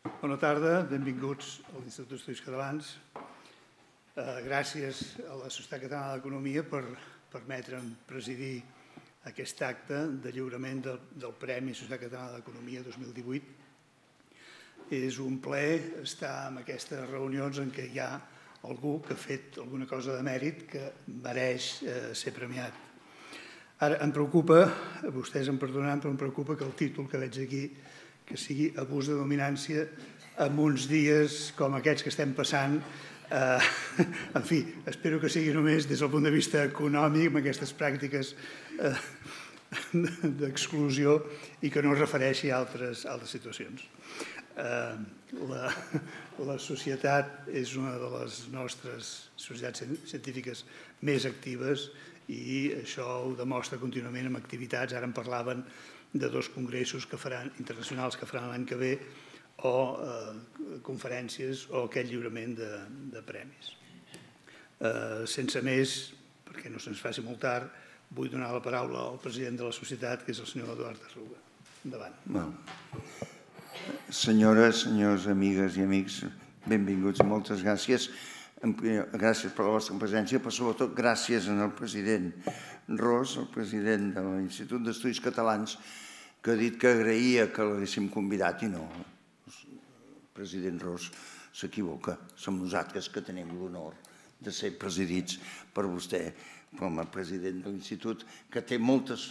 Bona tarda, benvinguts a l'Institut d'Estudis Catalans. Eh, gràcies a la Societat Catalana d'Economia per permetre'm presidir aquest acte de lliurament del, Premi Societat Catalana d'Economia 2018. És un ple estar en aquestes reunions en què hi ha algú que ha fet alguna cosa de mèrit que mereix eh, ser premiat. Ara, em preocupa, vostès em perdonaran, però em preocupa que el títol que veig aquí que sigui abús de dominància en uns dies com aquests que estem passant. Eh, en fi, espero que sigui només des del punt de vista econòmic amb aquestes pràctiques eh, d'exclusió i que no es refereixi a altres, altres situacions. Eh, la, la societat és una de les nostres societats científiques més actives i això ho demostra contínuament amb activitats. Ara en parlaven de dos congressos que faran, internacionals que faran l'any que ve o eh, conferències o aquest lliurament de, de premis. Eh, sense més, perquè no se'ns faci molt tard, vull donar la paraula al president de la societat, que és el senyor Eduard Arruga. Endavant. Bon. Senyores, senyors, amigues i amics, benvinguts, moltes gràcies. Gràcies. Eh, gràcies per la vostra presència, però sobretot gràcies al president Ros, el president de l'Institut d'Estudis Catalans, que ha dit que agraïa que l'haguéssim convidat i no. El president Ros s'equivoca. Som nosaltres que tenim l'honor de ser presidits per vostè com a president de l'Institut, que té moltes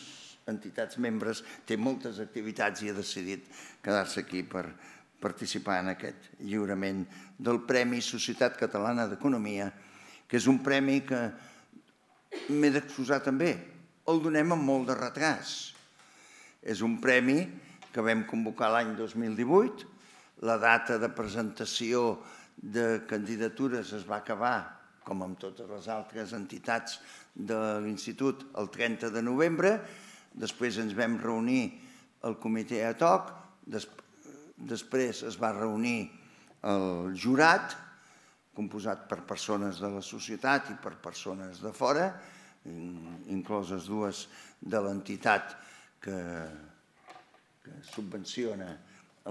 entitats membres, té moltes activitats i ha decidit quedar-se aquí per participar en aquest lliurament del Premi Societat Catalana d'Economia, que és un premi que m'he d'exposar també, el donem amb molt de retras. És un premi que vam convocar l'any 2018, la data de presentació de candidatures es va acabar, com amb totes les altres entitats de l'Institut, el 30 de novembre, després ens vam reunir al comitè a TOC, Després es va reunir el jurat, composat per persones de la societat i per persones de fora, incloses dues de l'entitat que, que subvenciona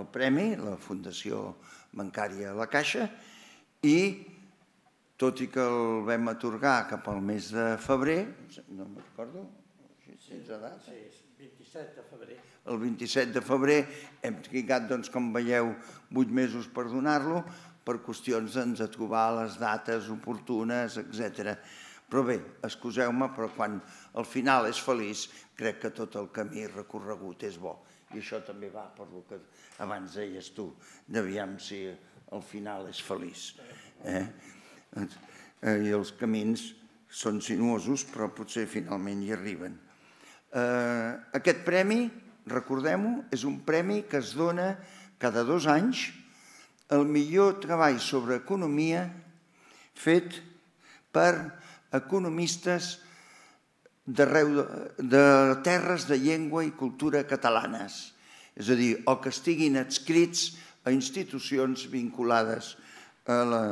el premi, la Fundació Bancària La Caixa, i tot i que el vam atorgar cap al mes de febrer, no me'n recordo, si és 27 de febrer el 27 de febrer. Hem trigat, doncs, com veieu, vuit mesos per donar-lo per qüestions doncs, de trobar les dates oportunes, etc. Però bé, excuseu-me, però quan el final és feliç, crec que tot el camí recorregut és bo. I això també va per lo que abans deies tu, d'aviam si el final és feliç. Eh? Doncs, eh I els camins són sinuosos, però potser finalment hi arriben. Eh, aquest premi recordem-ho, és un premi que es dona cada dos anys el millor treball sobre economia fet per economistes d'arreu de, de terres de llengua i cultura catalanes, és a dir, o que estiguin adscrits a institucions vinculades a, la,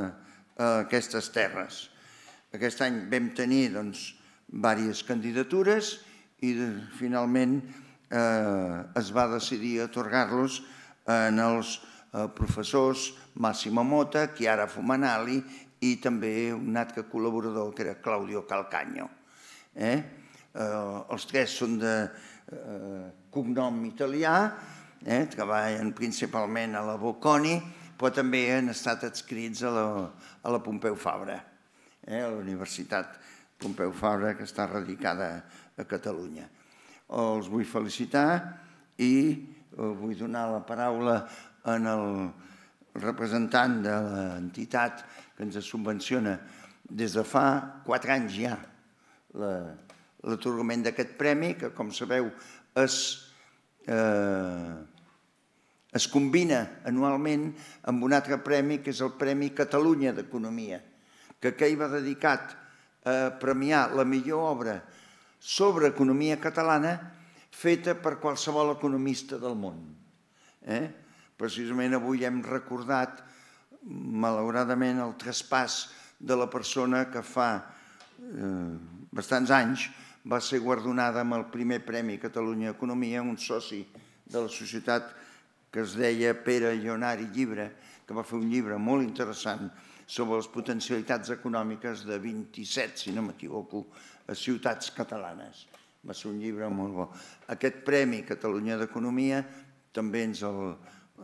a aquestes terres. Aquest any vam tenir doncs, diverses candidatures i finalment eh, es va decidir atorgar-los en els eh, professors Massimo Mota, Chiara Fumanali i també un altre col·laborador que era Claudio Calcagno. Eh? eh? Els tres són de eh, cognom italià, eh? treballen principalment a la Bocconi, però també han estat adscrits a la, a la Pompeu Fabra, a la Universitat Pompeu Fabra, que està radicada a Catalunya els vull felicitar i eh, vull donar la paraula en el representant de l'entitat que ens subvenciona des de fa quatre anys ja l'atorgament d'aquest premi, que com sabeu es, eh, es combina anualment amb un altre premi, que és el Premi Catalunya d'Economia, que aquell va dedicat a premiar la millor obra sobre economia catalana feta per qualsevol economista del món. Eh? Precisament avui hem recordat, malauradament, el traspàs de la persona que fa eh, bastants anys va ser guardonada amb el primer Premi Catalunya Economia, un soci de la societat que es deia Pere Ionari Llibre, que va fer un llibre molt interessant sobre les potencialitats econòmiques de 27, si no m'equivoco, eh, ciutats catalanes. Va ser un llibre molt bo. Aquest Premi Catalunya d'Economia també ens el,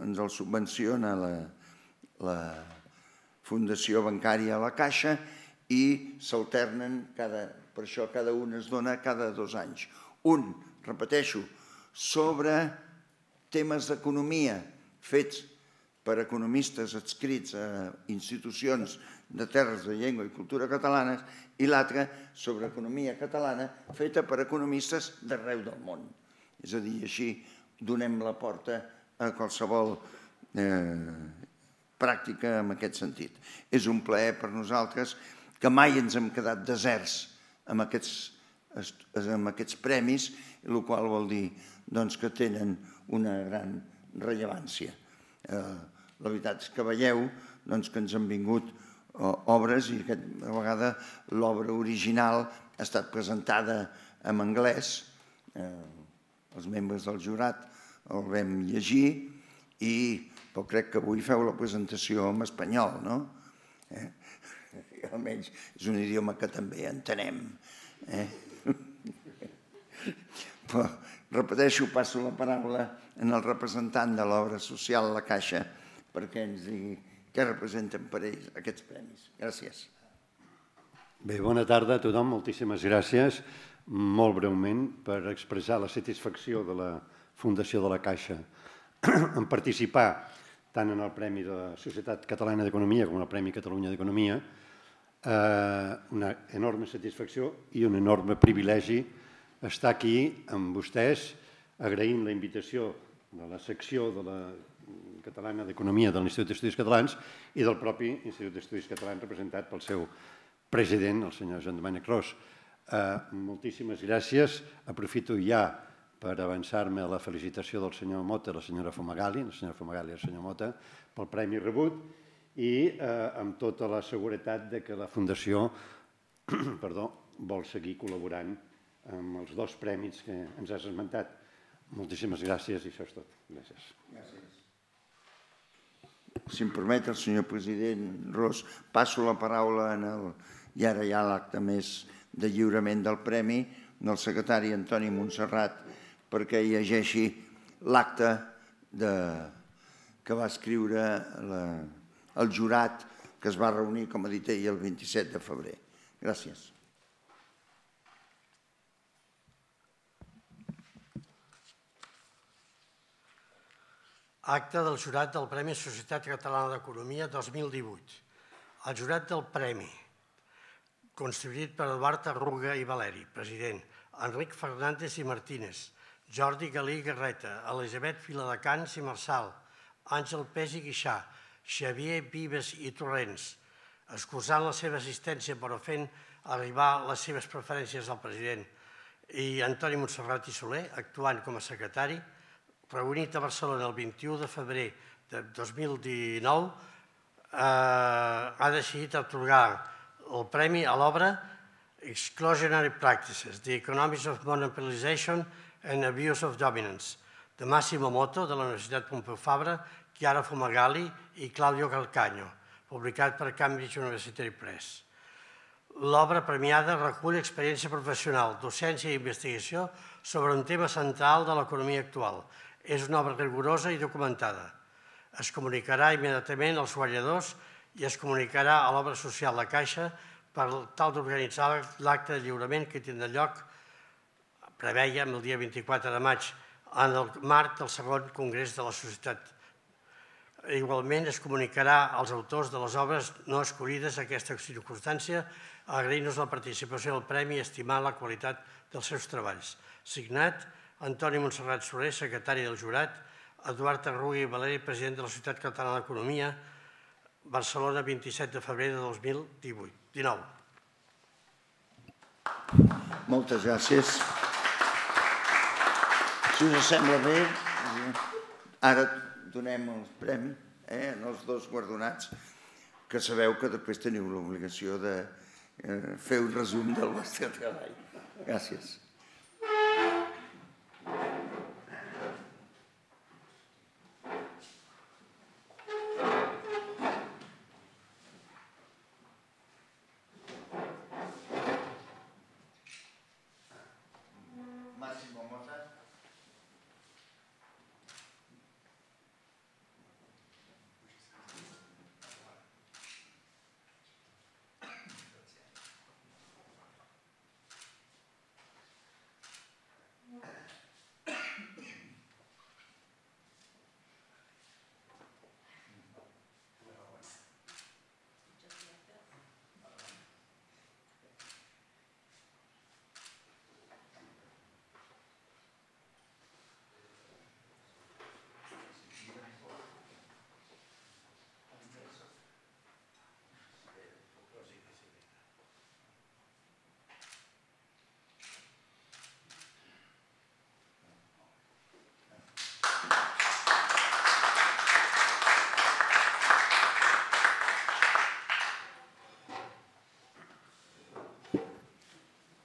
ens el subvenciona la, la Fundació Bancària La Caixa i s'alternen, cada, per això cada un es dona cada dos anys. Un, repeteixo, sobre temes d'economia fets per economistes adscrits a institucions de terres de llengua i cultura catalanes i l'altra sobre economia catalana feta per economistes d'arreu del món. És a dir, així donem la porta a qualsevol eh, pràctica en aquest sentit. És un plaer per nosaltres que mai ens hem quedat deserts amb aquests, amb aquests premis, el qual vol dir doncs, que tenen una gran rellevància. Eh, la veritat és que veieu doncs, que ens han vingut eh, obres i aquesta vegada l'obra original ha estat presentada en anglès. Eh, els membres del jurat el vam llegir i però crec que avui feu la presentació en espanyol, no? Eh? Almenys és un idioma que també entenem. Eh? Però, repeteixo, passo la paraula en el representant de l'obra social La Caixa, perquè ens digui què representen per ells aquests premis. Gràcies. Bé, bona tarda a tothom, moltíssimes gràcies. Molt breument, per expressar la satisfacció de la Fundació de la Caixa en participar tant en el Premi de la Societat Catalana d'Economia com en el Premi Catalunya d'Economia, eh, una enorme satisfacció i un enorme privilegi estar aquí amb vostès, agraint la invitació de la secció de la Catalana d'Economia de l'Institut d'Estudis Catalans i del propi Institut d'Estudis Catalans representat pel seu president, el senyor Joan Domènec Ros. Eh, moltíssimes gràcies. Aprofito ja per avançar-me a la felicitació del senyor Mota i la senyora Fumagali, la senyora Fumagali i el senyor Mota, pel premi rebut i eh, amb tota la seguretat de que la Fundació perdó, vol seguir col·laborant amb els dos prèmits que ens has esmentat. Moltíssimes gràcies i això és tot. Gràcies. gràcies si em permet el senyor president Ros, passo la paraula en el, i ara hi ha l'acte més de lliurament del premi del secretari Antoni Montserrat perquè hi llegeixi l'acte que va escriure la, el jurat que es va reunir, com ha dit ell, el 27 de febrer. Gràcies. acte del jurat del Premi Societat Catalana d'Economia 2018. El jurat del Premi, constituït per Eduard Arruga i Valeri, president, Enric Fernández i Martínez, Jordi Galí i Garreta, Elisabet Filadecans i Marçal, Àngel Pes i Guixà, Xavier Vives i Torrents, excusant la seva assistència però fent arribar les seves preferències al president, i Antoni Montserrat i Soler, actuant com a secretari, reunit a Barcelona el 21 de febrer de 2019, eh, ha decidit atorgar el premi a l'obra Exclusionary Practices, The Economics of Monopolization and Abuse of Dominance, de Massimo Motto, de la Universitat Pompeu Fabra, Chiara Fumagalli i Claudio Calcagno, publicat per Cambridge University Press. L'obra premiada recull experiència professional, docència i investigació sobre un tema central de l'economia actual és una obra rigorosa i documentada. Es comunicarà immediatament als guanyadors i es comunicarà a l'obra social La Caixa per tal d'organitzar l'acte de lliurament que tindrà lloc, preveia, el dia 24 de maig, en el marc del segon Congrés de la Societat. Igualment, es comunicarà als autors de les obres no escollides aquesta circumstància, agrair nos la participació del Premi i estimar la qualitat dels seus treballs. Signat, Antoni Montserrat Soler, secretari del jurat, Eduard Arrugui Valeri, president de la Societat Catalana d'Economia, Barcelona, 27 de febrer de 2018. 19. Moltes gràcies. Si us sembla bé, ara donem el premi eh, als dos guardonats, que sabeu que després teniu l'obligació de eh, fer un resum del vostre treball. Gràcies.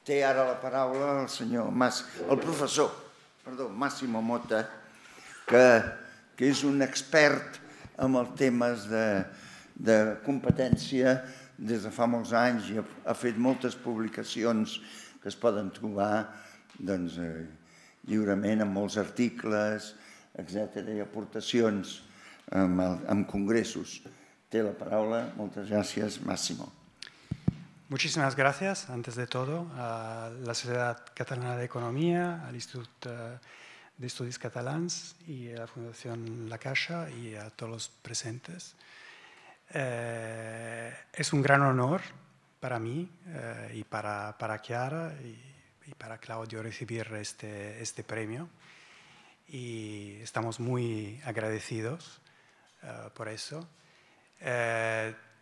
Té ara la paraula el senyor Mas, el professor, perdó, Massimo Mota, que, que és un expert en els temes de, de competència des de fa molts anys i ha, ha fet moltes publicacions que es poden trobar doncs, eh, lliurement en molts articles, etc i aportacions en, el, en congressos. Té la paraula. Moltes gràcies, Màximo. Muchísimas gracias, antes de todo, a la Sociedad Catalana de Economía, al Instituto eh, de Estudios Catalans y a la Fundación La Caixa y a todos los presentes. Eh, es un gran honor para mí eh, y para, para Chiara y, para Claudio recibir este, este, premio y estamos muy agradecidos por eso.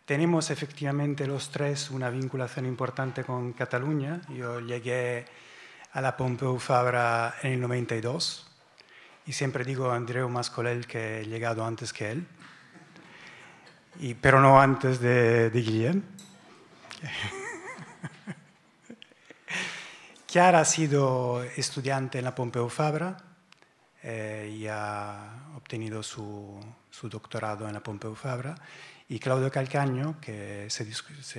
Tenemos efectivamente los tres una vinculación importante con Cataluña. Yo llegué a la Pompeu Fabra en el 92 y siempre digo a Andreu Mascolel que he llegado antes que él, pero no antes de, Guillem. Chiara ha sido estudiante en la Pompeu Fabra eh, y ha obtenido su, su doctorado en la Pompeu Fabra y Claudio Calcaño, que se,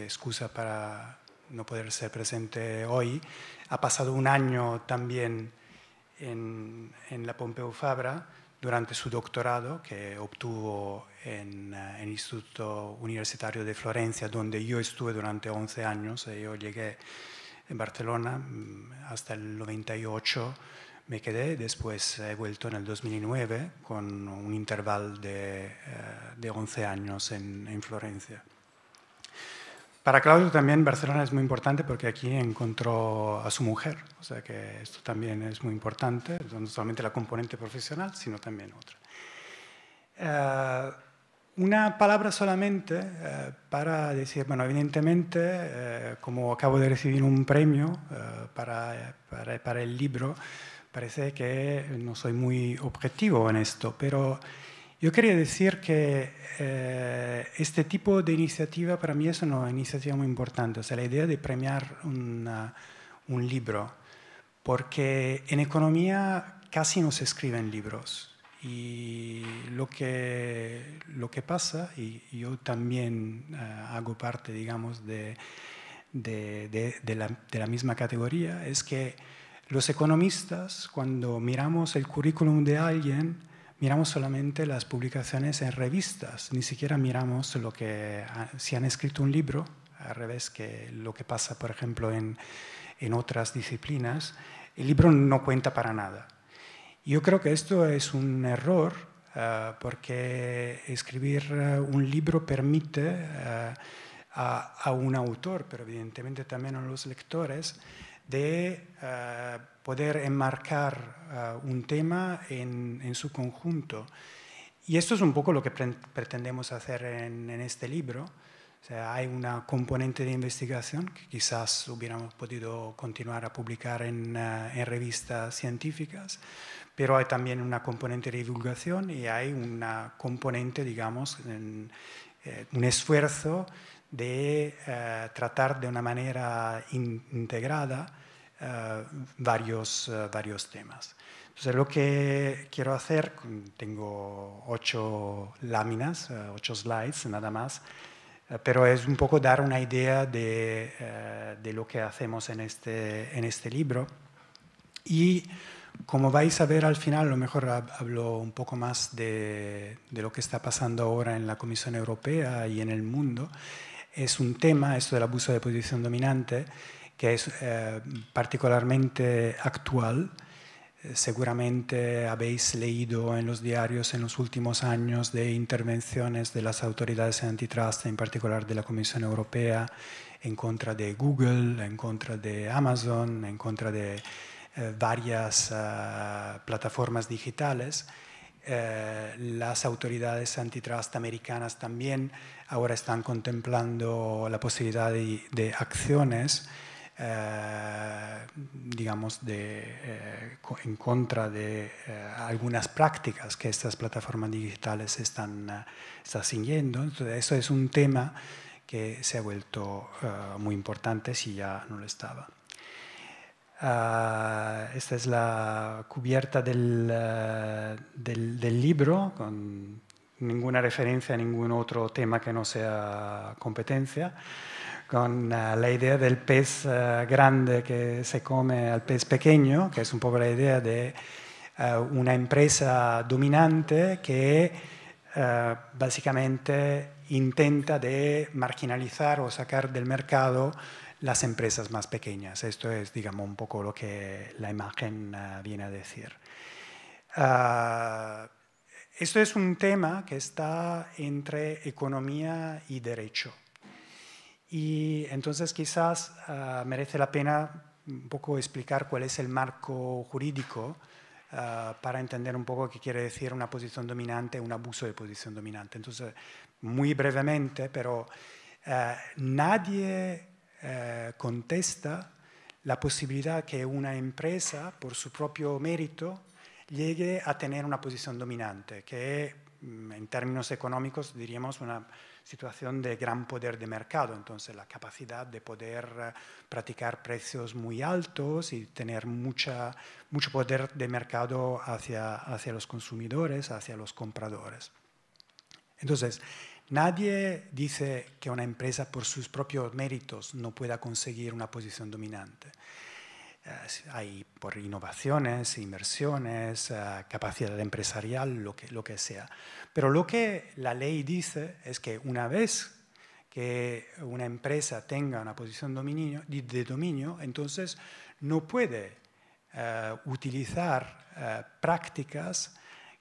excusa para no poder ser presente hoy, ha pasado un año también en, la Pompeu Fabra durante su doctorado que obtuvo en, eh, en, el Instituto Universitario de Florencia, donde yo estuve durante 11 años. Eh, yo llegué en Barcelona mm, hasta el 98 me quedé, después he vuelto en el 2009 con un intervalo de, 11 eh, años en, Florencia. Para Claudio también Barcelona es muy importante porque aquí encontró a su mujer, o sea que esto también es muy importante, no solamente la componente profesional, sino también otra. Eh, una palabra solamente eh, para decir, bueno, evidentemente, como acabo de recibir un premio para, para, el libro, parece que no soy muy objetivo en esto, pero yo quería decir que eh, este tipo de iniciativa para mí es una iniciativa muy importante, o sea, la idea de premiar un libro, porque en economía casi no se escriben libros. Y lo que, lo que pasa, y yo también eh, hago parte, digamos, de, de, de, la, de la misma categoría, es que los economistas, cuando miramos el currículum de alguien, miramos solamente las publicaciones en revistas, ni siquiera miramos lo que, ah, si han escrito un libro, al revés que lo que pasa, por ejemplo, en, en otras disciplinas, el libro no cuenta para nada. Yo creo que esto es un error ah, porque escribir ah, un libro permite a, a, un autor, pero evidentemente también a los lectores, de eh, poder enmarcar eh, un tema en, su conjunto. Y esto es un poco lo que pretendemos hacer en, este libro. hay una componente de investigación que quizás hubiéramos podido continuar a publicar eh, en, revistas científicas, pero hay también una componente de divulgación y hay una componente, digamos, un esfuerzo de eh, tratar de una manera integrada eh, eh, varios, temas. Entonces, lo que quiero hacer, tengo ocho láminas, ocho slides nada más, pero es un poco dar una idea de, lo que hacemos este, en este, libro. Y como vais a ver al final, a lo mejor hablo un poco más de, lo que está pasando ahora en la Comisión Europea y en el mundo, es un tema, esto del abuso de posición dominante, que es eh, particularmente actual. Eh, seguramente habéis leído en los diarios en los últimos años de intervenciones de las autoridades antitrust, en particular de la Comisión Europea, en contra de Google, en contra de Amazon, en contra de eh, varias plataformas digitales. las autoridades antitrust americanas también ahora están contemplando la posibilidad de, acciones eh, digamos, de, eh, en contra de eh, algunas prácticas que estas plataformas digitales están, siguiendo. Entonces, eso es un tema que se ha vuelto muy importante si ya no lo estaba. Ah, esta es la cubierta del, del libro con ninguna referencia a ningún otro tema que no sea competencia, con eh, la idea del pez eh, grande que se come al pez pequeño, que es un poco la idea de eh, una empresa dominante que básicamente intenta de marginalizar o sacar del mercado las empresas más pequeñas. Esto es, digamos, un poco lo que la imagen viene a decir. Ah, esto es un tema que está entre economía y derecho. Y entonces quizás ah, merece la pena un poco explicar cuál es el marco jurídico ah, para entender un poco qué quiere decir una posición dominante, un abuso de posición dominante. Entonces, muy brevemente, pero ah, nadie contesta la posibilidad que una empresa, por su propio mérito, llegue a tener una posición dominante, que mm, en términos económicos diríamos una situación de gran poder de mercado, entonces la capacidad de poder eh, practicar precios muy altos y tener mucha, mucho poder de mercado hacia, hacia los consumidores, hacia los compradores. Entonces, nadie dice que una empresa por sus propios méritos no pueda conseguir una posición dominante hay por innovaciones, inversiones, eh, capacidad empresarial, lo que, sea. Pero lo que la ley dice es que una vez que una empresa tenga una posición de dominio, entonces no puede eh, utilizar eh, prácticas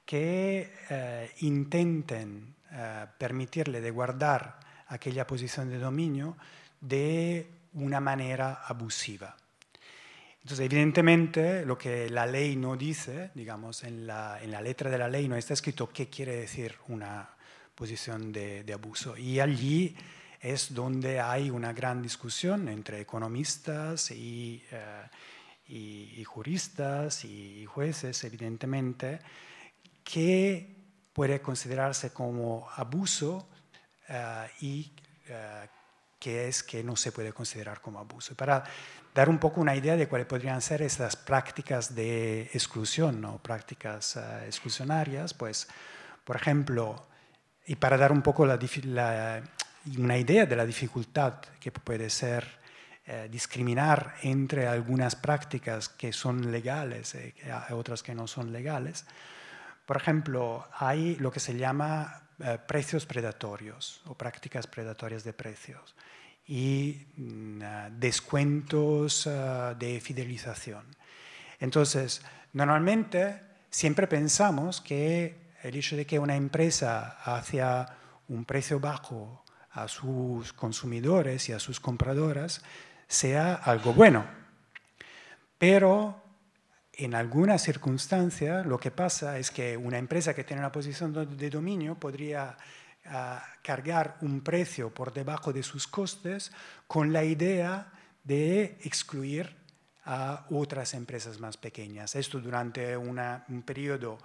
que intenten permitirle de guardar aquella posición de dominio de una manera abusiva. Entonces, evidentemente, lo que la ley no dice, digamos, en la, letra de la ley no está escrito qué quiere decir una posición de, abuso. Y allí es donde hay una gran discusión entre economistas y, eh, juristas y, jueces, evidentemente, qué puede considerarse como abuso eh, y eh, qué es que no se puede considerar como abuso. Para dar un poco una idea de cuáles podrían ser estas prácticas de exclusión o prácticas eh, exclusionarias, pues, por ejemplo, y para dar un poco una idea de la dificultad que puede ser eh, discriminar entre algunas prácticas que son legales y eh, otras que no son legales, por ejemplo, hay lo que se llama precios predatorios o prácticas predatorias de precios y mm, ah, descuentos ah, de fidelización. Entonces, normalmente siempre pensamos que el hecho de que una empresa hacia un precio bajo a sus consumidores y a sus compradoras sea algo bueno. Pero en alguna circunstancia lo que pasa es que una empresa que tiene una posición de dominio podría a cargar un precio por debajo de sus costes con la idea de excluir a otras empresas más pequeñas. Esto durante un periodo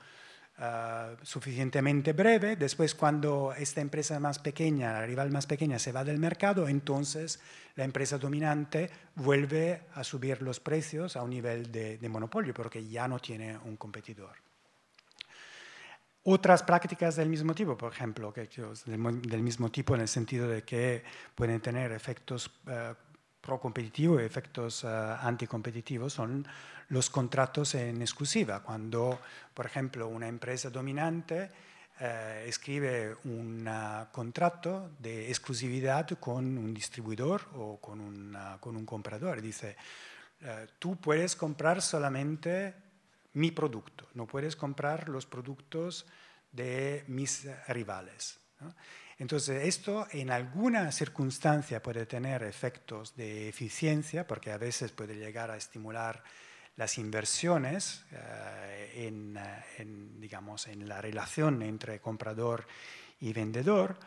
ah, suficientemente breve, después cuando esta empresa más pequeña, la rival más pequeña se va del mercado, entonces la empresa dominante vuelve a subir los precios a un nivel de monopolio porque ya no tiene un competidor otras prácticas del mismo tipo, por ejemplo, que, del, mismo tipo en el sentido de que pueden tener efectos eh, pro-competitivos y efectos eh, anticompetitivos, son los contratos en exclusiva. Cuando, por ejemplo, una empresa dominante eh, escribe un ah, contrato de exclusividad con un distribuidor o con, con un comprador, dice, tú puedes comprar solamente mi producto, no puedes comprar los productos de mis rivales. Entonces, esto en alguna circunstancia puede tener efectos de eficiencia, porque a veces puede llegar a estimular las inversiones eh, digamos, en la relación entre comprador y vendedor,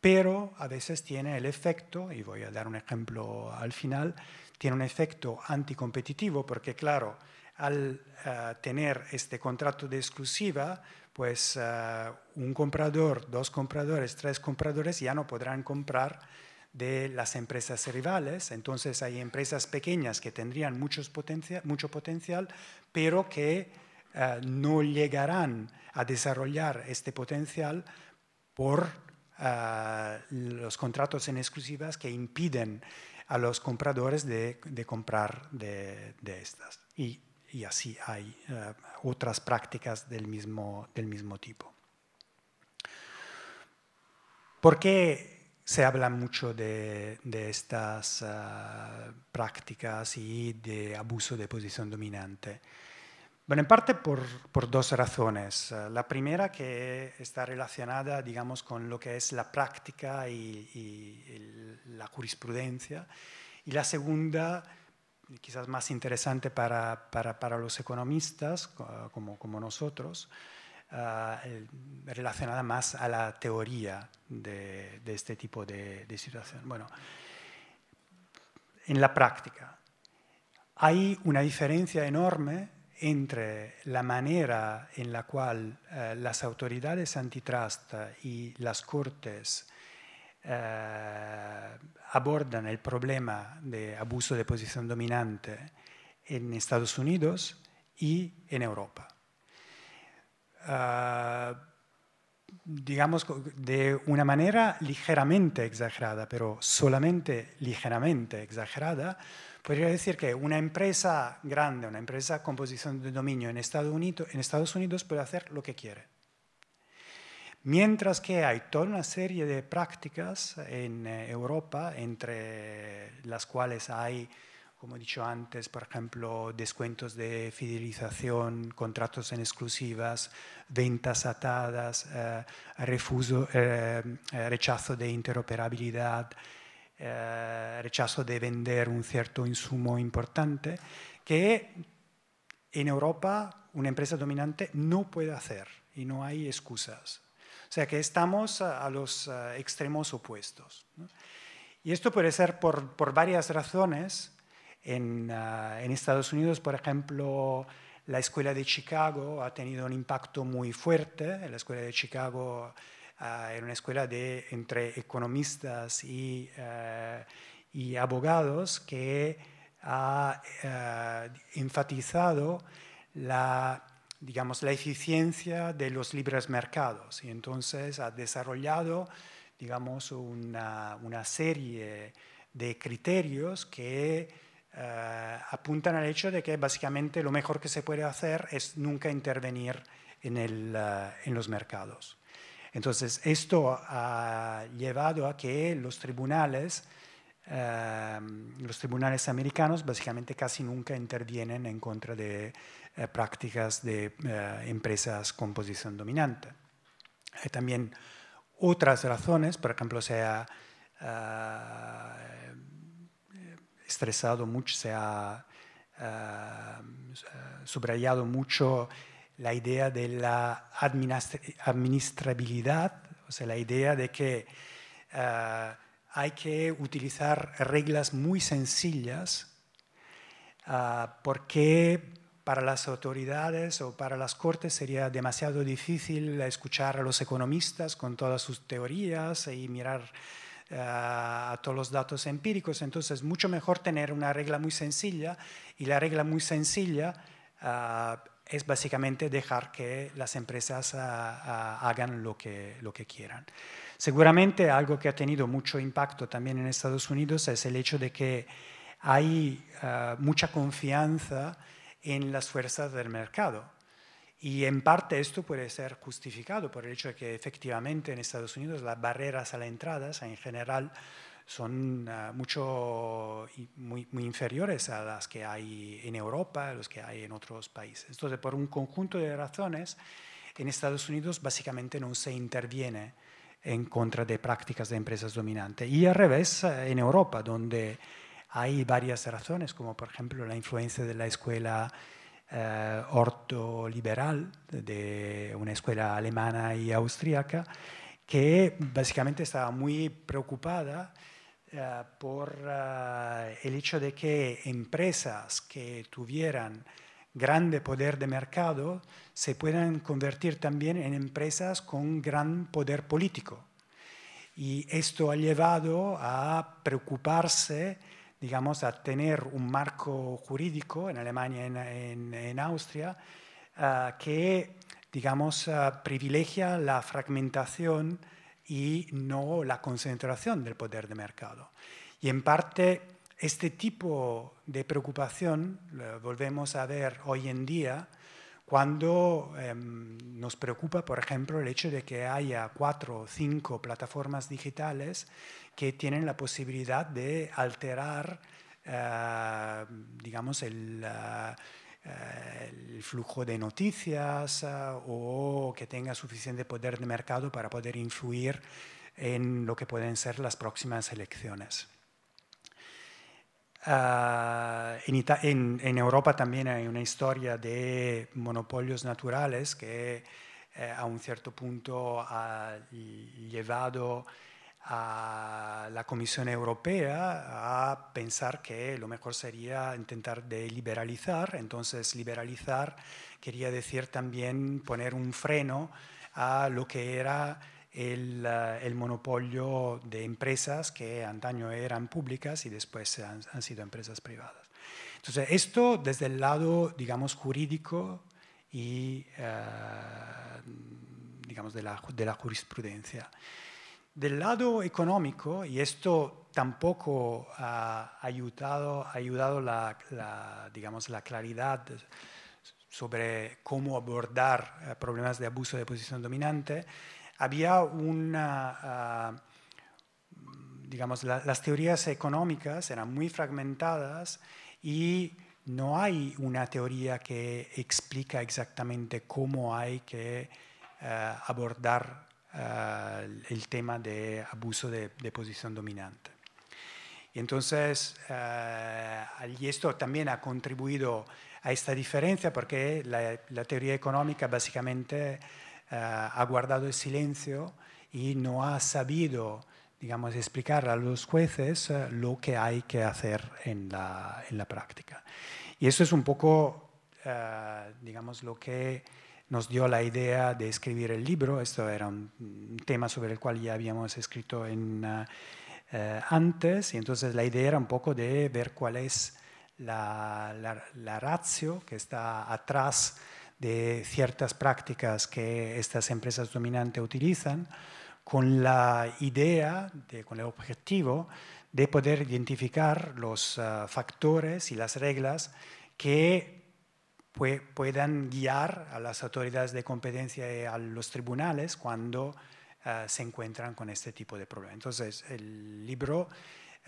pero a veces tiene el efecto, y voy a dar un ejemplo al final, tiene un efecto anticompetitivo, porque claro, al eh, tener este contrato de exclusiva, pues eh, un comprador, dos compradores, tres compradores ya no podrán comprar de las empresas rivales. Entonces hay empresas pequeñas que tendrían mucho potencial, pero que eh, no llegarán a desarrollar este potencial por los contratos en exclusivas que impiden a los compradores de, comprar de, de estas. Y y así hay eh, otras prácticas del mismo, del mismo tipo. ¿Por qué se habla mucho de, estas eh, prácticas y de abuso de posición dominante? Bueno, en parte por, dos razones. Eh, la primera que está relacionada, digamos, con lo que es la práctica y la jurisprudencia. Y la segunda, quizás más interesante para, los economistas como, como nosotros, ah, relacionada más a la teoría de, este tipo de, situación. Bueno, en la práctica, hay una diferencia enorme entre la manera en la cual eh, las autoridades antitrust y las cortes eh, abordan el problema de abuso de posición dominante en Estados Unidos y en Europa. Eh, digamos de una manera ligeramente exagerada, pero solamente ligeramente exagerada, podría decir que una empresa grande, una empresa con posición de dominio en Estados Unidos, en Estados Unidos puede hacer lo que quiere Mientras que hay toda una serie de prácticas en eh, Europa, entre las cuales hay, como he dicho antes, por ejemplo, descuentos de fidelización, contratos en exclusivas, ventas atadas, eh, eh, rechazo de interoperabilidad, rechazo de vender un cierto insumo importante, que en Europa una empresa dominante no puede hacer y no hay excusas. O sea que estamos a los eh, extremos opuestos. Y esto puede ser por, varias razones. Eh, en, Estados Unidos, por ejemplo, la escuela de Chicago ha tenido un impacto muy fuerte. La escuela de Chicago eh, era una escuela de, entre economistas y abogados que ha enfatizado la digamos, la eficiencia de los libres mercados. Y entonces ha desarrollado, digamos, una, una serie de criterios que eh, apuntan al hecho de que básicamente lo mejor que se puede hacer es nunca intervenir en, el, eh, en los mercados. Entonces, esto ha llevado a que los tribunales, eh, los tribunales americanos básicamente casi nunca intervienen en contra de eh, prácticas de eh, empresas con posición dominante. Hay eh, también otras razones, por ejemplo, se ha estresado mucho, se ha subrayado mucho la idea de la administrabilidad, o sea, la idea de que hay que utilizar reglas muy sencillas ah, porque para las autoridades o para las cortes sería demasiado difícil escuchar a los economistas con todas sus teorías y mirar ah, a todos los datos empíricos. Entonces, mucho mejor tener una regla muy sencilla y la regla muy sencilla ah, es básicamente dejar que las empresas ah, hagan lo que, lo que quieran. Seguramente algo que ha tenido mucho impacto también en Estados Unidos es el hecho de que hay mucha confianza en las fuerzas del mercado. Y en parte esto puede ser justificado por el hecho de que efectivamente en Estados Unidos las barreras a la entrada en general son ah, mucho, muy, muy, inferiores a las que hay en Europa, a las que hay en otros países. Entonces, por un conjunto de razones, en Estados Unidos básicamente no se interviene en contra de prácticas de empresas dominantes. Y al revés, eh, en Europa, donde hay varias razones, como por ejemplo la influencia de la escuela eh, ortoliberal, de una escuela alemana y austríaca, que básicamente estaba muy preocupada eh, por eh, el hecho de que empresas que tuvieran grande poder de mercado se puedan convertir también en empresas con gran poder político. Y esto ha llevado a preocuparse digamos, a tener un marco jurídico en Alemania y en, Austria ah, que, digamos, ah, privilegia la fragmentación y no la concentración del poder de mercado. Y en parte este tipo de preocupación lo volvemos a ver hoy en día cuando em, nos preocupa, por ejemplo, el hecho de que haya cuatro o cinco plataformas digitales que tienen la posibilidad de alterar, eh, digamos, eh, el, flujo de noticias eh, o que tenga suficiente poder de mercado para poder influir en lo que pueden ser las próximas elecciones. Ah, en, Europa también hay una historia de monopolios naturales que eh, a un cierto punto ha llevado a la Comisión Europea a pensar que lo mejor sería intentar liberalizar. Entonces, liberalizar quería decir también poner un freno a lo que era eh, el, monopolio de empresas que antaño eran públicas y después han, han sido empresas privadas. Entonces, esto desde el lado, digamos, jurídico y, eh, digamos, de la, jurisprudencia. Del lado económico, y esto tampoco ha ayudado, ha ayudado la, digamos, la claridad sobre cómo abordar eh, problemas de abuso de posición dominante, había una, ah, digamos, las teorías económicas eran muy fragmentadas y no hay una teoría que explica exactamente cómo hay que ah, abordar ah, el tema de abuso de, posición dominante. Y entonces, y esto también ha contribuido a esta diferencia porque la, la teoría económica básicamente eh, ha guardado el silencio y no ha sabido digamos, explicar a los jueces eh, lo que hay que hacer en la, práctica. Y eso es un poco, eh, digamos, lo que nos dio la idea de escribir el libro. Esto era un tema sobre el cual ya habíamos escrito en, antes, y entonces la idea era un poco de ver cuál es la, la, la ratio que está atrás de ciertas prácticas que estas empresas dominantes utilizan con la idea, con el objetivo de poder identificar los ah, factores y las reglas que puedan guiar a las autoridades de competencia y a los tribunales cuando ah, se encuentran con este tipo de problemas. Entonces, el libro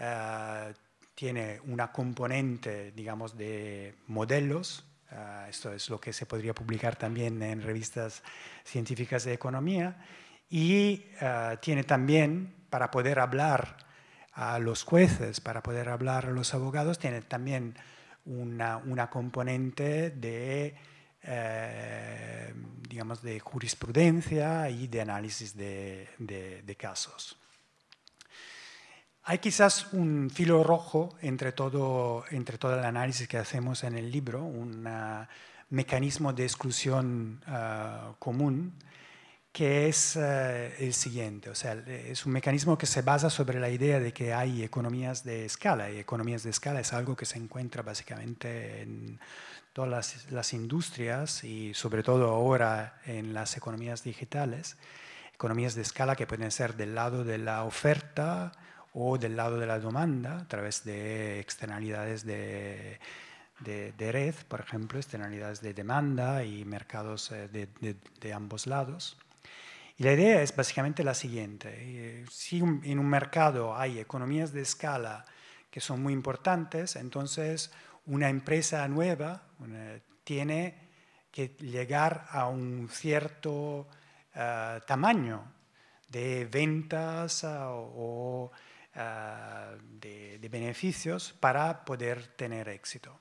ah, tiene una componente, digamos, de modelos Ah, esto es lo que se podría publicar también en revistas científicas de economía. Y ah, tiene también, para poder hablar a los jueces, para poder hablar a los abogados, tiene también una, una componente de, eh, digamos, de jurisprudencia y de análisis de, de casos. Hay quizás un filo rojo entre todo, entre todo el análisis que hacemos en el libro, un ah, mecanismo de exclusión ah, común, que es ah, el siguiente. O sea, es un mecanismo que se basa sobre la idea de que hay economías de escala, y economías de escala es algo que se encuentra básicamente en todas las, las industrias y sobre todo ahora en las economías digitales. Economías de escala que pueden ser del lado de la oferta, o del lado de la demanda a través de externalidades de, de, red, por ejemplo, externalidades de demanda y mercados eh, de, de, ambos lados. Y la idea es básicamente la siguiente. Eh, si en un mercado hay economías de escala que son muy importantes, entonces una empresa nueva tiene que llegar a un cierto eh, tamaño de ventas o eh, de, beneficios para poder tener éxito.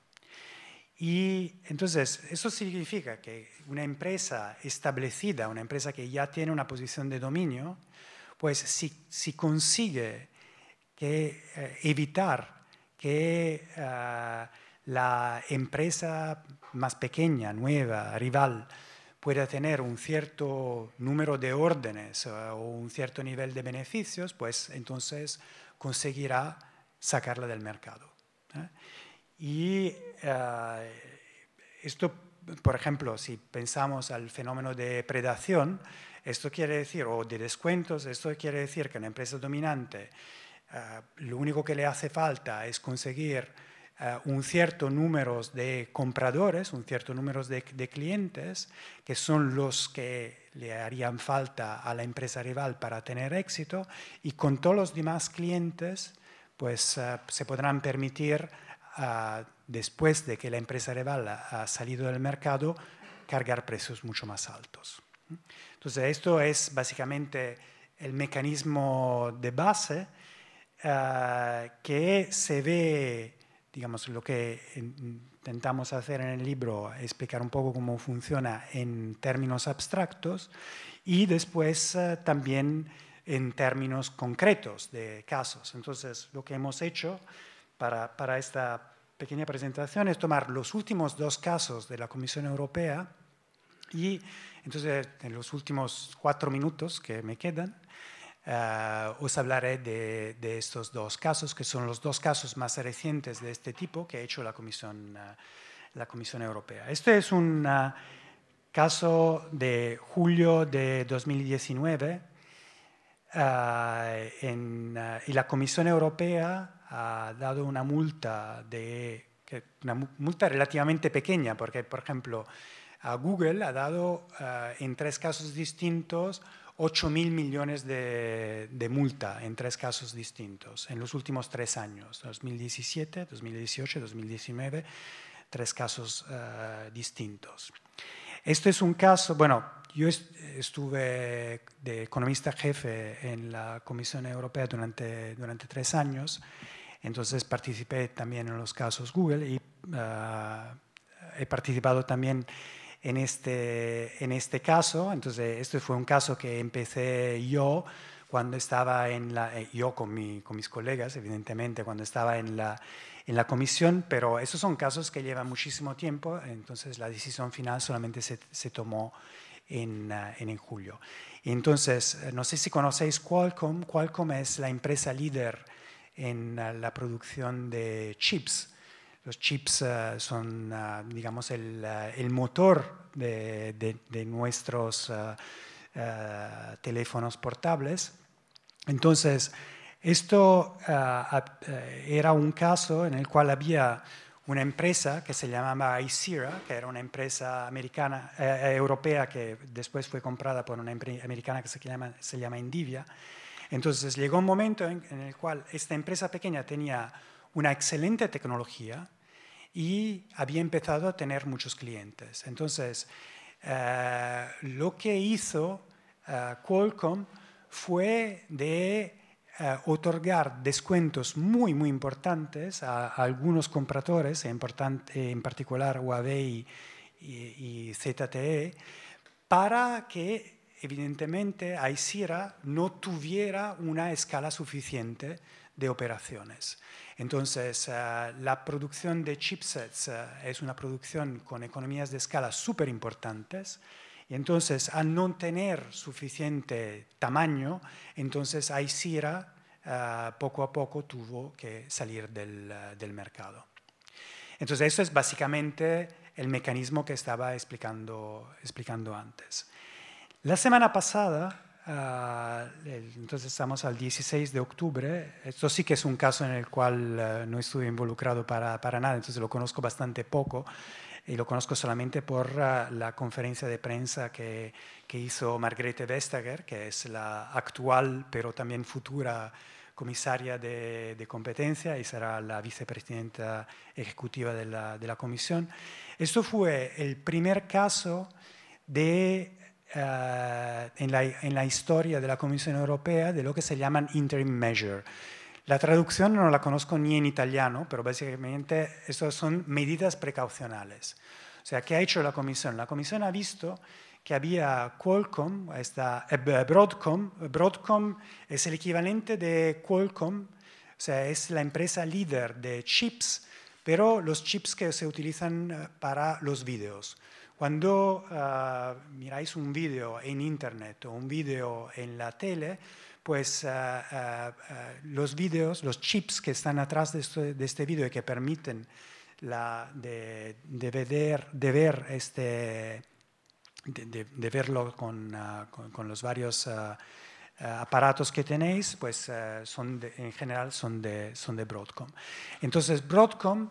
Y entonces, eso significa que una empresa establecida, una empresa que ya tiene una posición de dominio, pues si, consigue que, eh, evitar que eh, la empresa más pequeña, nueva, rival, pueda tener un cierto número de órdenes o un cierto nivel de beneficios, pues entonces conseguirá sacarla del mercado. Y eh, esto, por ejemplo, si pensamos al fenómeno de predación, esto quiere decir, o de descuentos, esto quiere decir que la empresa dominante eh, lo único que le hace falta es conseguir eh, un cierto número de compradores, un cierto número de, clientes, que son los que le harían falta a la empresa rival para tener éxito y con todos los demás clientes pues eh, se podrán permitir ah, después de que la empresa rival ha salido del mercado cargar precios mucho más altos. Entonces esto es básicamente el mecanismo de base ah, que se ve digamos, lo que intentamos hacer en el libro, es explicar un poco cómo funciona en términos abstractos y después eh, también en términos concretos de casos. Entonces, lo que hemos hecho para, para esta pequeña presentación es tomar los últimos dos casos de la Comisión Europea y entonces en los últimos cuatro minutos que me quedan, eh, os hablaré de, estos dos casos, que son los dos casos más recientes de este tipo que ha hecho la Comisión, eh, la Comisión Europea. Este es un eh, caso de julio de 2019 y la Comisión Europea ha dado una multa, de, una multa relativamente pequeña, porque, por ejemplo, a Google ha dado en tres casos distintos 8.000 mil millones de, multa en tres casos distintos en los últimos tres años, 2017, 2018 2019, tres casos eh, distintos. Esto es un caso, bueno, yo estuve de economista jefe en la Comisión Europea durante, durante tres años, entonces participé también en los casos Google y eh, he participado también en este, en este caso. Entonces, este fue un caso que empecé yo cuando estaba en la, eh, yo con, con mis colegas, evidentemente, cuando estaba en la, en la comisión, pero esos son casos que llevan muchísimo tiempo, entonces la decisión final solamente se, se tomó en, ah, en, en, julio. Entonces, eh, no sé si conocéis Qualcomm, Qualcomm es la empresa líder en ah, la producción de chips, los chips eh, son, eh, digamos, eh, el, motor de, nuestros teléfonos portables. Entonces, esto era un caso en el cual había una empresa que se llamaba Icera, que era una empresa americana, europea que después fue comprada por una empresa americana que se llama, se Indivia. Entonces llegó un momento en, el cual esta empresa pequeña tenía una excelente tecnología, y había empezado a tener muchos clientes. Entonces, eh, lo que hizo eh, Qualcomm fue de eh, otorgar descuentos muy, muy importantes a, algunos compradores, en, particular Huawei y, y, ZTE, para que evidentemente Aisira no tuviera una escala suficiente de operaciones. Entonces, eh, la producción de chipsets eh, es una producción con economías de escala súper importantes. Y entonces, al no tener suficiente tamaño, entonces Aisira eh, poco a poco tuvo que salir del, del mercado. Entonces, eso es básicamente el mecanismo que estaba explicando, explicando antes. La semana pasada Ah, entonces estamos al 16 de octubre. Esto sí que es un caso en el cual eh, no estuve involucrado para, para, nada, entonces lo conozco bastante poco y lo conozco solamente por ah, la conferencia de prensa que, que, hizo Margrethe Vestager, que es la actual pero también futura comisaria de, de competencia y será la vicepresidenta ejecutiva de la, de la comisión. Esto fue el primer caso de eh, en, la, historia de la Comisión Europea de lo que se llaman interim measure. La traducción no la conozco ni en italiano, pero básicamente estas son medidas precaucionales. O sea, ¿qué ha hecho la Comisión? La Comisión ha visto que había Qualcomm, esta, eh, eh, Broadcom. Broadcom es el equivalente de Qualcomm, o sea, es la empresa líder de chips, pero los chips que se utilizan para los vídeos. Cuando ah, miráis un vídeo en Internet o un vídeo en la tele, pues ah, ah, los vídeos, los chips que están atrás de este, este vídeo y que permiten de, ver, de ver este, de, verlo con, con, los varios aparatos que tenéis, pues son en general son son de Broadcom. Entonces, Broadcom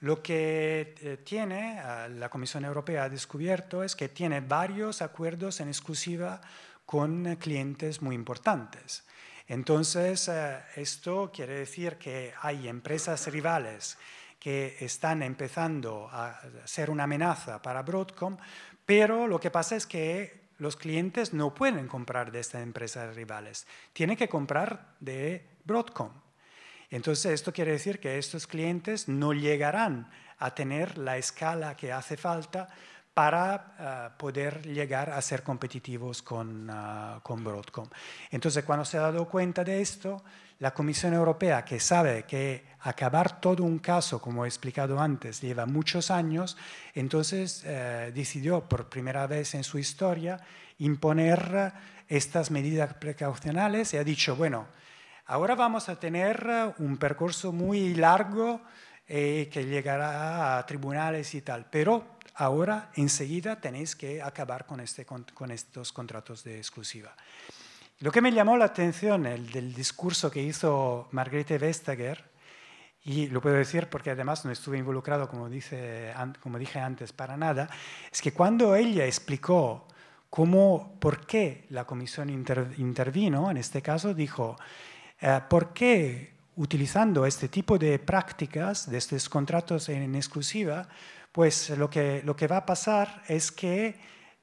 lo que eh, tiene ah, la Comisión Europea ha descubierto es que tiene varios acuerdos en exclusiva con eh, clientes muy importantes. Entonces, eh, esto quiere decir que hay empresas rivales que están empezando a ser una amenaza para Broadcom, pero lo que pasa es que los clientes no pueden comprar de estas empresas rivales, tienen que comprar de Broadcom. Entonces, esto quiere decir que estos clientes no llegarán a tener la escala que hace falta para ah, poder llegar a ser competitivos ah, con, Broadcom. Entonces, cuando se ha dado cuenta de esto, la Comisión Europea, que sabe que acabar todo un caso, como he explicado antes, lleva muchos años, entonces eh, decidió por primera vez en su historia imponer ah, estas medidas precaucionales y ha dicho, bueno, Ahora vamos a tener eh, un percurso muy largo eh, que llegará a tribunales y tal, pero ahora enseguida tenéis que acabar con, este, estos contratos de exclusiva. Lo que me llamó la atención del discurso que hizo Margrethe Vestager, y lo puedo decir porque además no estuve involucrado, como, dice, como dije antes, para nada, es que cuando ella explicó cómo, por qué la comisión intervino, en este caso dijo, eh, ¿Por qué utilizando este tipo de prácticas, de estos contratos en exclusiva, pues lo que, lo que va a pasar es que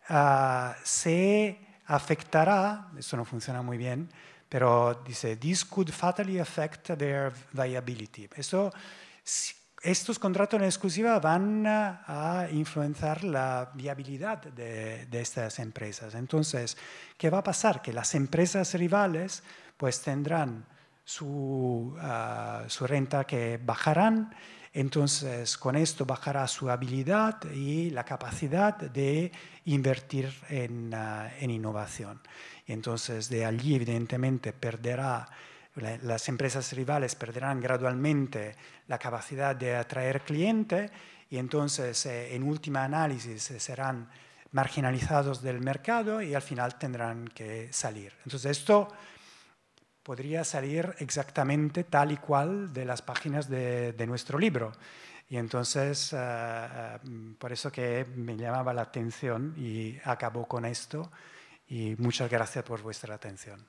ah, se afectará, esto no funciona muy bien, pero dice, this could fatally affect their viability estos contratos en exclusiva van a influenciar la viabilidad de, estas empresas. Entonces, ¿qué va a pasar? Que las empresas rivales pues tendrán ah, su, renta que bajarán, entonces con esto bajará su habilidad y la capacidad de invertir en, ah, en innovación. Entonces, de allí evidentemente perderá las empresas rivales perderán gradualmente la capacidad de atraer cliente y entonces, eh, en última análisis, eh, serán marginalizados del mercado y al final tendrán que salir. Entonces, esto podría salir exactamente tal y cual de las páginas de, nuestro libro. Y entonces, eh, por eso que me llamaba la atención y acabo con esto. Y muchas gracias por vuestra atención.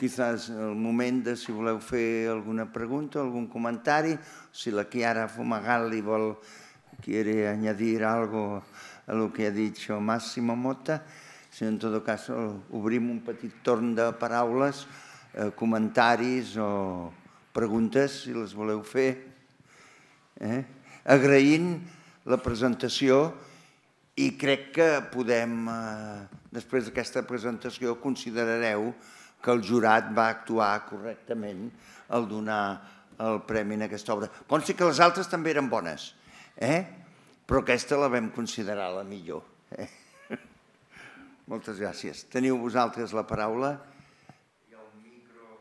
quizás el moment de si voleu fer alguna pregunta, algun comentari, si la Chiara li vol quiere añadir algo a lo que ha dicho Massimo Motta, si en tot cas obrim un petit torn de paraules, eh, comentaris o preguntes, si les voleu fer. Eh? Agraint la presentació i crec que podem, eh, després d'aquesta presentació, considerareu que el jurat va actuar correctament al donar el premi en aquesta obra. Consti que les altres també eren bones, eh? però aquesta la vam considerar la millor. Eh? Moltes gràcies. Teniu vosaltres la paraula. Hi ha un micro,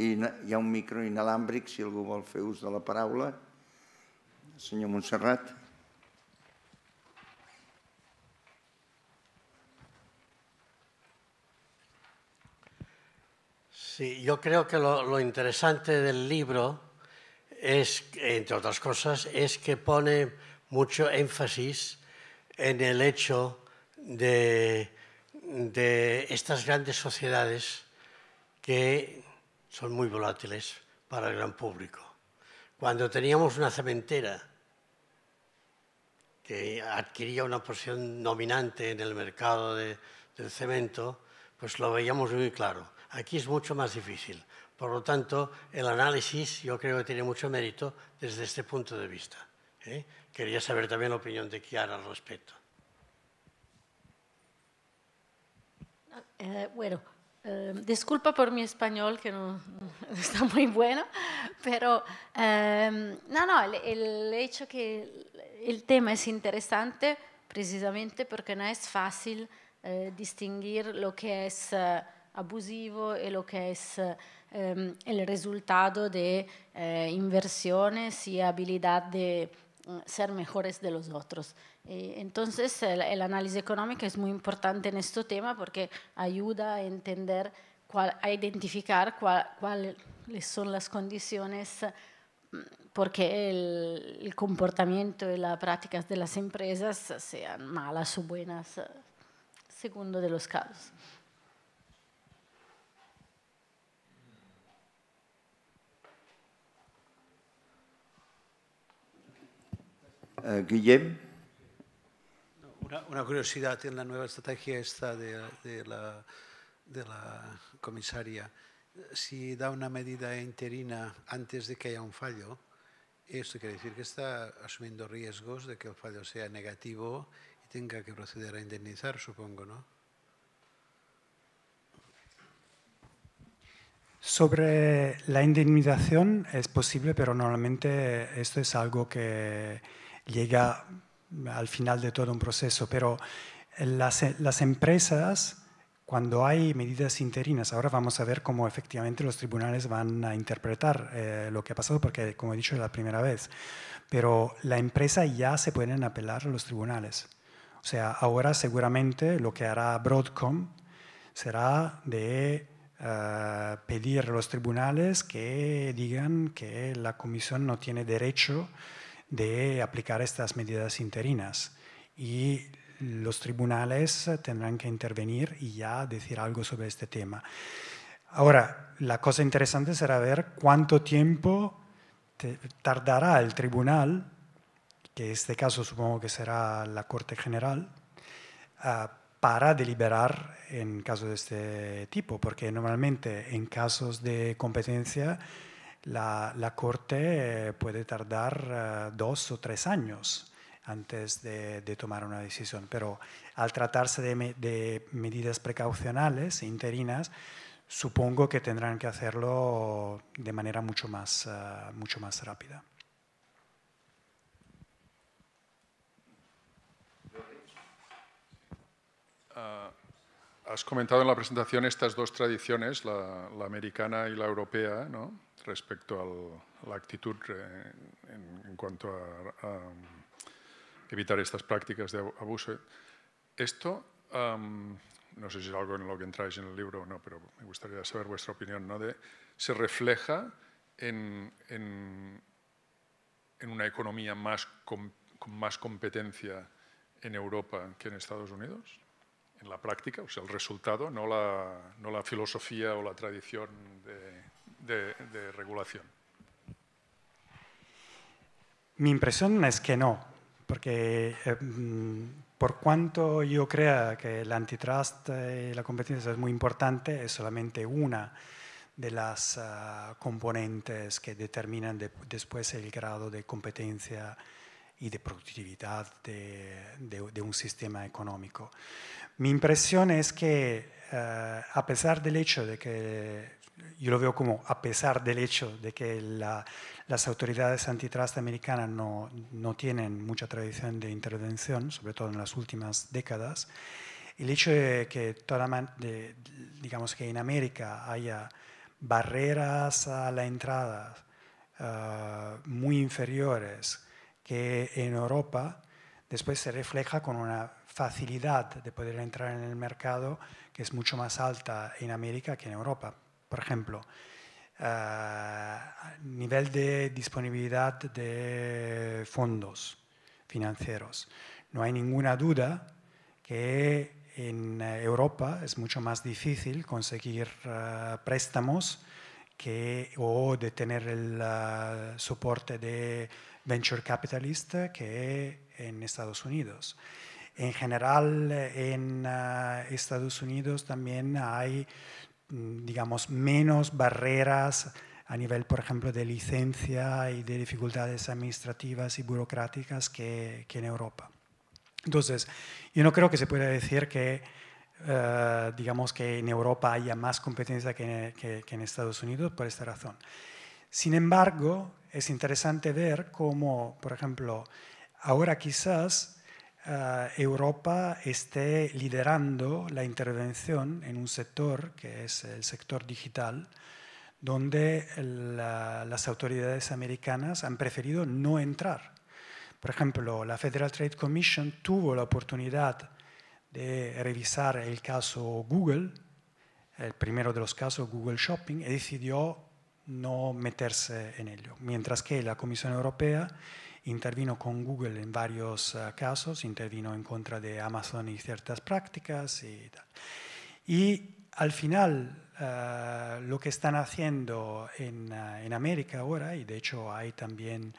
I, hi ha un micro inalàmbric, si algú vol fer ús de la paraula. Senyor Montserrat. yo creo que lo, interesante del libro es, entre otras cosas, es que pone mucho énfasis en el hecho de, estas grandes sociedades que son muy volátiles para el gran público. Cuando teníamos una cementera que adquiría una posición dominante en el mercado del cemento, pues lo veíamos muy claro. Aquí es mucho más difícil. Por lo tanto, el análisis yo creo que tiene mucho mérito desde este punto de vista. ¿eh? Quería saber también la opinión de Kiara al respecto. Eh, bueno, eh, disculpa por mi español, que no, está muy bueno, pero no, no, el, el, hecho que el tema es interesante precisamente porque no es fácil distinguir lo que es abusivo y e lo que es el ehm, resultado de eh, inversiones y habilidad de mm, ser mejores de los otros. E entonces, el, análisis económico es muy importante en este tema porque ayuda a entender, a identificar cuáles son las condiciones mm, porque el, comportamiento y las prácticas de las empresas sean malas o buenas, eh, segundo de los casos. Eh, Guillem. Una, curiosidad en la nueva estrategia esta de, la, comisaria. Si da una medida interina antes de que haya un fallo, esto quiere decir que está asumiendo riesgos de que el fallo sea negativo y tenga que proceder a indemnizar, supongo, ¿no? Sobre la indemnización es posible, pero normalmente esto es algo que llega al final de todo un proceso, pero las, empresas, cuando hay medidas interinas, ahora vamos a ver cómo efectivamente los tribunales van a interpretar eh, lo que ha pasado, porque como he dicho es la primera vez, pero la empresa ya se pueden apelar a los tribunales. O sea, ahora seguramente lo que hará Broadcom será de eh, pedir a los tribunales que digan que la comisión no tiene derecho de aplicar estas medidas interinas y los tribunales tendrán que intervenir y ya decir algo sobre este tema. Ahora, la cosa interesante será ver cuánto tiempo tardará el tribunal, que en este caso supongo que será la Corte General, ah, para deliberar en casos de este tipo, porque normalmente en casos de competencia la, Corte eh, puede tardar eh, dos o tres años antes de, tomar una decisión. Pero al tratarse de, medidas precaucionales, e interinas, supongo que tendrán que hacerlo de manera mucho más, eh, mucho más rápida. Ah, has comentado en la presentación estas dos tradiciones, la, la americana y la europea, ¿no? respecto a la actitud eh, en, cuanto a, evitar estas prácticas de abuso. Esto, no sé si es algo en lo que entráis en el libro o no, pero me gustaría saber vuestra opinión, ¿no? De, se refleja en, una economía más con más competencia en Europa que en Estados Unidos? en la práctica, o sea, el resultado, no no la filosofía o la tradición de, de, regulación? Mi impresión es que no, porque eh, mm, por cuanto yo crea que el antitrust y la competencia es muy importante, es solamente una de las ah, componentes que determinan después el grado de competencia y de productividad de, un sistema económico. Mi impresión es que eh, a pesar del hecho de que yo lo veo como, a pesar del hecho de que las autoridades antitrust americanas no, no, tienen mucha tradición de intervención, sobre todo en las últimas décadas, el hecho de que, digamos que en América haya barreras a la entrada ah, muy inferiores que en Europa, después se refleja con una facilidad de poder entrar en el mercado que es mucho más alta en América que en Europa. Por ejemplo, eh, nivel de disponibilidad de fondos financieros. No hay ninguna duda que en Europa es mucho más difícil conseguir eh, préstamos que, o de tener el eh, soporte de venture capitalist que en Estados Unidos. En general, en Estados Unidos también hay Mm, digamos, menos barreras a nivel, por ejemplo, de licencia y de dificultades administrativas y burocráticas que, en Europa. Entonces, yo no creo que se pueda decir que, eh, digamos, que en Europa haya más competencia que en Estados Unidos por esta razón. Sin embargo, es interesante ver cómo, por ejemplo, ahora quizás eh, Europa esté liderando la intervención en un sector que es el sector digital, donde las autoridades americanas han preferido no entrar. Por ejemplo, la Federal Trade Commission tuvo la oportunidad de revisar el caso Google, el primero de los casos Google Shopping, y decidió no meterse en ello, mientras que la Comisión Europea intervino con Google en varios eh, casos, intervino en contra de Amazon y ciertas prácticas y tal. Y al final, eh, lo que están haciendo en, eh, en, América ahora, y de hecho hay también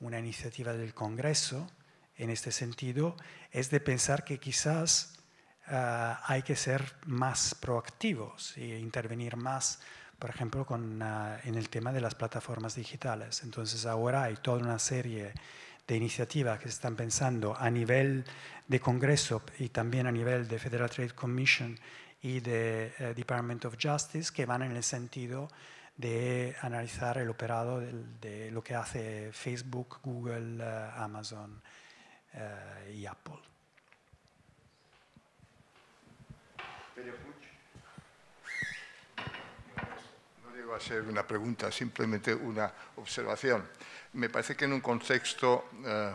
una iniciativa del Congreso en este sentido, es de pensar que quizás hay que ser más proactivos e intervenir más por ejemplo, con, ah, en el tema de las plataformas digitales. Entonces ahora hay toda una serie de iniciativas que se están pensando a nivel de Congreso y también a nivel de Federal Trade Commission y de eh, Department of Justice que van en el sentido de analizar el operado de, lo que hace Facebook, Google, eh, Amazon eh, y Apple. va a ser una pregunta, simplemente una observación. Me parece que en un contexto, eh,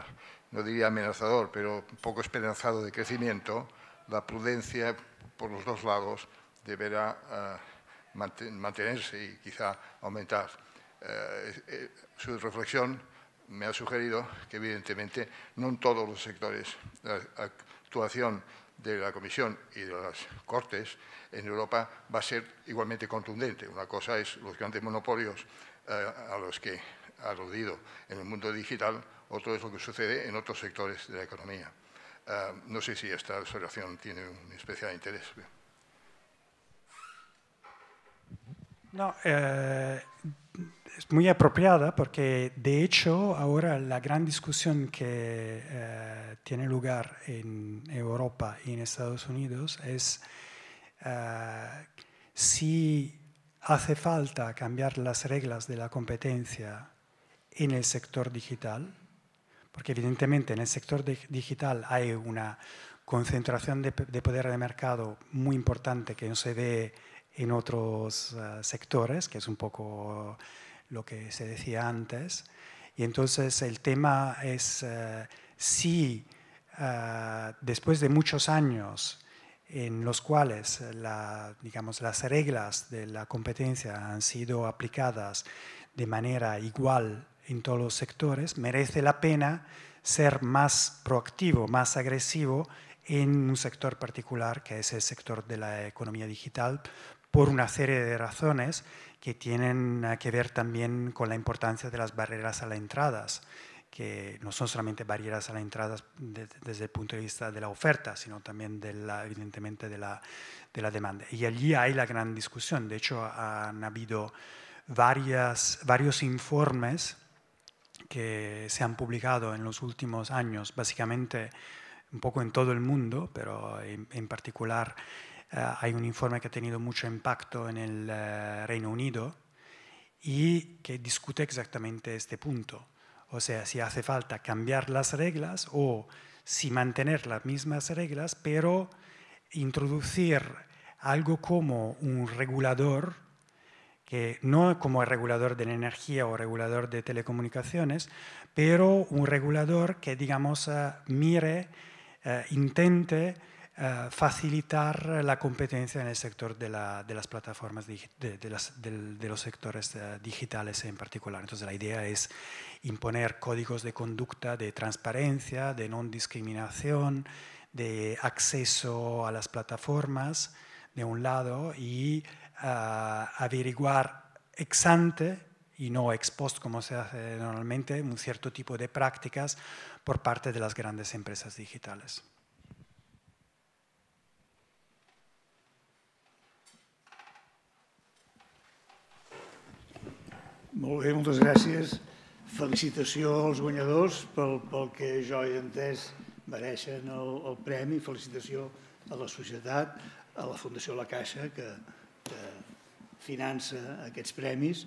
no diría amenazador, pero poco esperanzado de crecimiento, la prudencia por los dos lados deberá eh, mantenerse y quizá aumentar. Eh, su reflexión me ha sugerido que evidentemente no en todos los sectores la actuación de la Comisión y de las Cortes en Europa va a ser igualmente contundente. Una cosa es los grandes monopolios eh, a los que ha aludido en el mundo digital, otro es lo que sucede en otros sectores de la economía. Eh, no sé si esta observación tiene un especial interés. No, eh, es muy apropiada porque de hecho ahora la gran discusión que eh, tiene lugar en Europa y en Estados Unidos es eh, si hace falta cambiar las reglas de la competencia en el sector digital, porque evidentemente en el sector digital hay una concentración de, poder de mercado muy importante que no se ve en otros eh, sectores, que es un poco lo que se decía antes. Y entonces el tema es eh, si eh, después de muchos años en los cuales las reglas de la competencia han sido aplicadas de manera igual en todos los sectores, merece la pena ser más proactivo, más agresivo en un sector particular, que es el sector de la economía digital, por una serie de razones que tienen que ver también con la importancia de las barreras a las entradas, que no son solamente barreras a las entradas desde el punto de vista de la oferta, sino también de la, evidentemente de la, de la, demanda. Y allí hay la gran discusión. De hecho, han habido varias, varios informes que se han publicado en los últimos años, básicamente un poco en todo el mundo, pero en particular eh, hay un informe que ha tenido mucho impacto en el eh, Reino Unido y que discute exactamente este punto. O sea, si hace falta cambiar las reglas o si mantener las mismas reglas, pero introducir algo como un regulador, que no como el regulador de la energía o regulador de telecomunicaciones, pero un regulador que, digamos, eh, mire, intente eh, facilitar la competencia en el sector de, las plataformas, de, los sectores eh, digitales en particular. Entonces la idea es imponer códigos de conducta, de transparencia, de no discriminación, de acceso a las plataformas, de un lado, y eh, averiguar ex ante y no ex post, como se hace normalmente, un cierto tipo de prácticas por parte de las grandes empresas digitales. Molt bé, moltes gràcies. Felicitació als guanyadors pel, pel que jo he entès mereixen el, el premi. Felicitació a la societat, a la Fundació La Caixa, que, que finança aquests premis.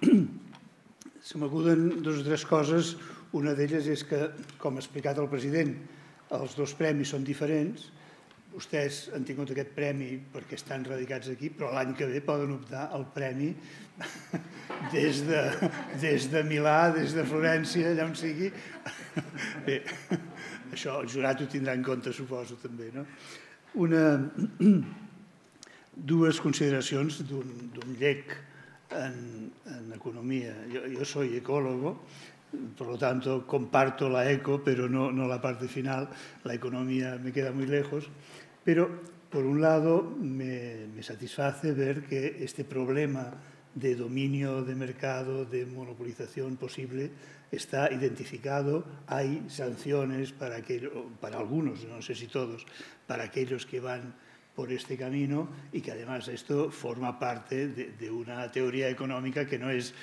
Se m'acuden dues o tres coses. Una d'elles és que, com ha explicat el president, els dos premis són diferents, Vostès han tingut aquest premi perquè estan radicats aquí, però l'any que ve poden optar al premi des de, des de Milà, des de Florència, allà on sigui. Bé, això el jurat ho tindrà en compte, suposo, també. No? Una, dues consideracions d'un llec en, en economia. Jo, jo soy ecólogo, por lo tanto comparto la eco, pero no, no la parte final, la economía me queda muy lejos. Pero, por un lado, me, satisface ver que este problema de dominio de mercado, de monopolización posible, está identificado. Hay sanciones para, para algunos, no sé si todos, para aquellos que van por este camino y que además esto forma parte de, una teoría económica que no es,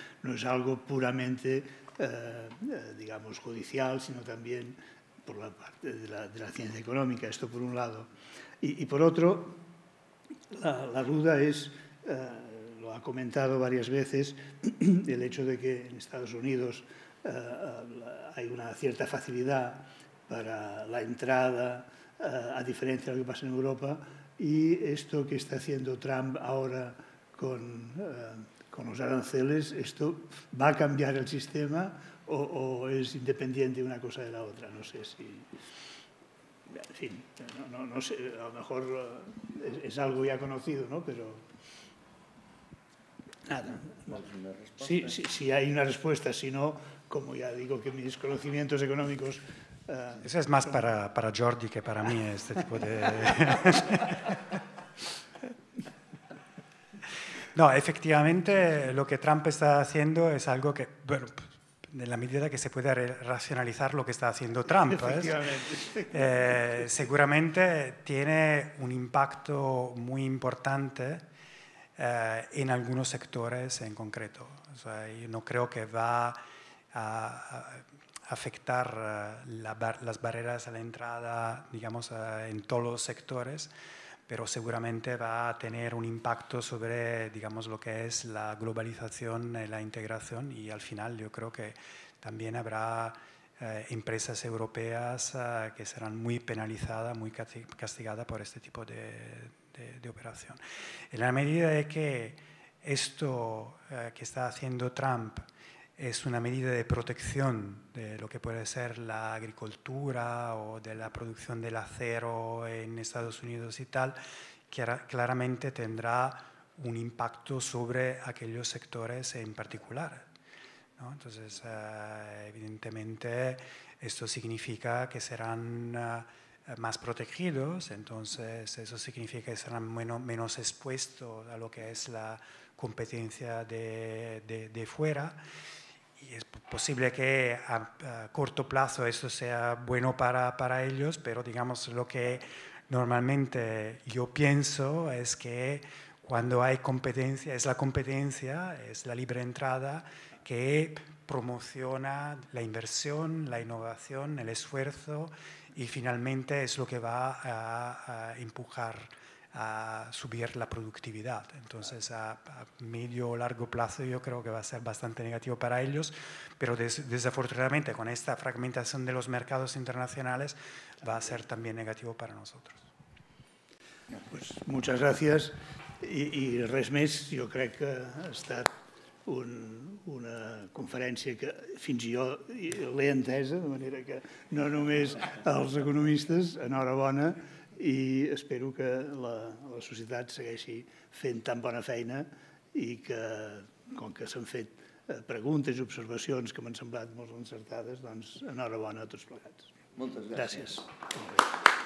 algo puramente, eh, eh, digamos, judicial, sino también por la parte de la, ciencia económica, esto por un lado. Y, por otro, la, duda es, eh, lo ha comentado varias veces, el hecho de que en Estados Unidos eh, eh, hay una cierta facilidad para la entrada, a diferencia de lo que pasa en Europa, y esto que está haciendo Trump ahora con, con los aranceles, esto va a cambiar el sistema o, es independiente una cosa de la otra. No sé si... En fin, no, sé, a lo mejor eh, es, algo ya conocido, ¿no? Pero... Nada. Si, hay una respuesta, si no, como ya digo que mis conocimientos económicos eh, es más para, para, Jordi que para mí, este tipo de... no, efectivamente lo que Trump está haciendo es algo que, en la medida que se puede racionalizar lo que está haciendo Trump. Eh, seguramente tiene un impacto muy importante eh, en algunos sectores en concreto. yo no creo que va a, afectar eh, las barreras a la entrada, digamos, en todos los sectores pero seguramente va a tener un impacto sobre, digamos, lo que es la globalización, eh, la integración y al final yo creo que también habrá eh, empresas europeas eh, que serán muy penalizadas, muy castigadas por este tipo de, operación. En la medida de que esto que está haciendo Trump es una medida de protección de lo que puede ser la agricultura o de la producción del acero en Estados Unidos y tal, que claramente tendrá un impacto sobre aquellos sectores en particular. Entonces, eh, evidentemente, esto significa que serán eh, más protegidos, entonces eso significa que serán menos, expuestos a lo que es la competencia de, de, de fuera y es posible que a, corto plazo eso sea bueno para, ellos, pero digamos lo que normalmente yo pienso es que cuando hay competencia, es la competencia, es la libre entrada que promociona la inversión, la innovación, el esfuerzo y finalmente es lo que va a empujar a subir la productividad. Entonces, a, a, medio o largo plazo yo creo que va a ser bastante negativo para ellos, pero des, desafortunadamente con esta fragmentación de los mercados internacionales va a ser también negativo para nosotros. Pues muchas gracias i, i res més, jo crec que ha estat un, una conferència que fins i jo l'he entesa, de manera que no només els economistes, enhorabona, i espero que la, la societat segueixi fent tan bona feina i que, com que s'han fet eh, preguntes i observacions que m'han semblat molt encertades, doncs enhorabona a tots plegats. Moltes gràcies. gràcies.